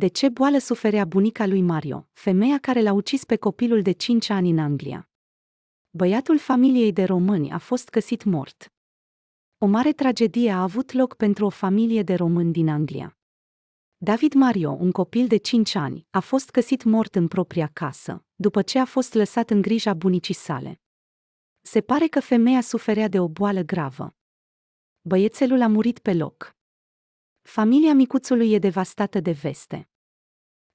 de ce boală suferea bunica lui Mario, femeia care l-a ucis pe copilul de 5 ani în Anglia. Băiatul familiei de români a fost găsit mort. O mare tragedie a avut loc pentru o familie de români din Anglia. David Mario, un copil de 5 ani, a fost găsit mort în propria casă, după ce a fost lăsat în grija bunicii sale. Se pare că femeia suferea de o boală gravă. Băiețelul a murit pe loc. Familia micuțului e devastată de veste.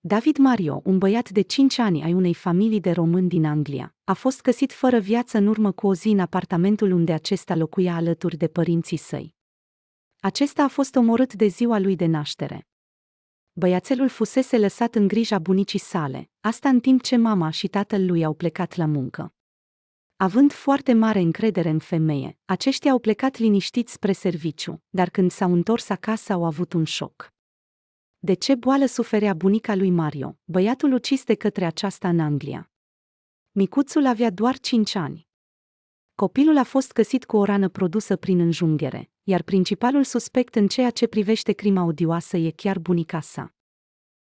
David Mario, un băiat de 5 ani ai unei familii de români din Anglia, a fost găsit fără viață în urmă cu o zi în apartamentul unde acesta locuia alături de părinții săi. Acesta a fost omorât de ziua lui de naștere. Băiațelul fusese lăsat în grija bunicii sale, asta în timp ce mama și tatăl lui au plecat la muncă. Având foarte mare încredere în femeie, aceștia au plecat liniștiți spre serviciu, dar când s-au întors acasă au avut un șoc de ce boală suferea bunica lui Mario, băiatul ucis de către aceasta în Anglia. Micuțul avea doar 5 ani. Copilul a fost găsit cu o rană produsă prin înjunghiere, iar principalul suspect în ceea ce privește crima odioasă e chiar bunica sa.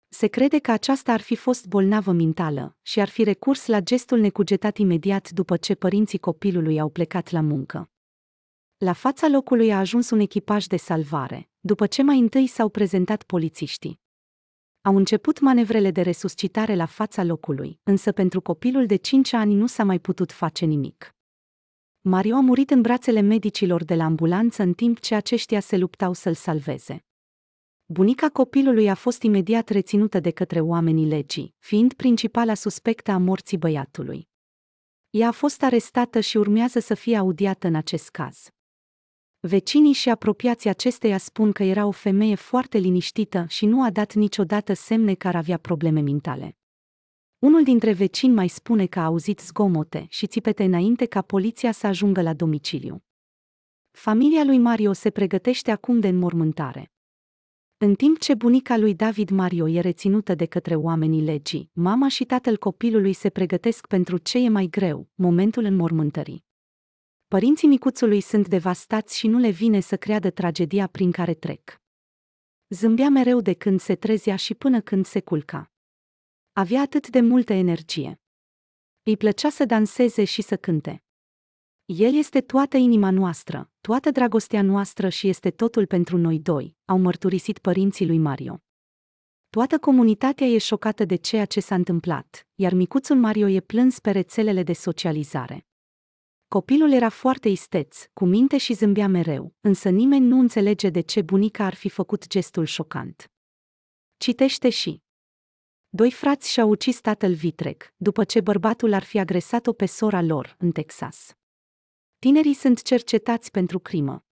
Se crede că aceasta ar fi fost bolnavă mentală și ar fi recurs la gestul necugetat imediat după ce părinții copilului au plecat la muncă. La fața locului a ajuns un echipaj de salvare, după ce mai întâi s-au prezentat polițiștii. Au început manevrele de resuscitare la fața locului, însă pentru copilul de 5 ani nu s-a mai putut face nimic. Mario a murit în brațele medicilor de la ambulanță în timp ce aceștia se luptau să-l salveze. Bunica copilului a fost imediat reținută de către oamenii legii, fiind principala suspectă a morții băiatului. Ea a fost arestată și urmează să fie audiată în acest caz. Vecinii și apropiații acesteia spun că era o femeie foarte liniștită și nu a dat niciodată semne că ar avea probleme mentale. Unul dintre vecini mai spune că a auzit zgomote și țipete înainte ca poliția să ajungă la domiciliu. Familia lui Mario se pregătește acum de înmormântare. În timp ce bunica lui David Mario e reținută de către oamenii legii, mama și tatăl copilului se pregătesc pentru ce e mai greu, momentul înmormântării părinții micuțului sunt devastați și nu le vine să creadă tragedia prin care trec. Zâmbea mereu de când se trezea și până când se culca. Avea atât de multă energie. Îi plăcea să danseze și să cânte. El este toată inima noastră, toată dragostea noastră și este totul pentru noi doi, au mărturisit părinții lui Mario. Toată comunitatea e șocată de ceea ce s-a întâmplat, iar micuțul Mario e plâns pe rețelele de socializare. Copilul era foarte isteț, cu minte și zâmbea mereu, însă nimeni nu înțelege de ce bunica ar fi făcut gestul șocant. Citește și Doi frați și-au ucis tatăl vitreg, după ce bărbatul ar fi agresat-o pe sora lor, în Texas. Tinerii sunt cercetați pentru crimă,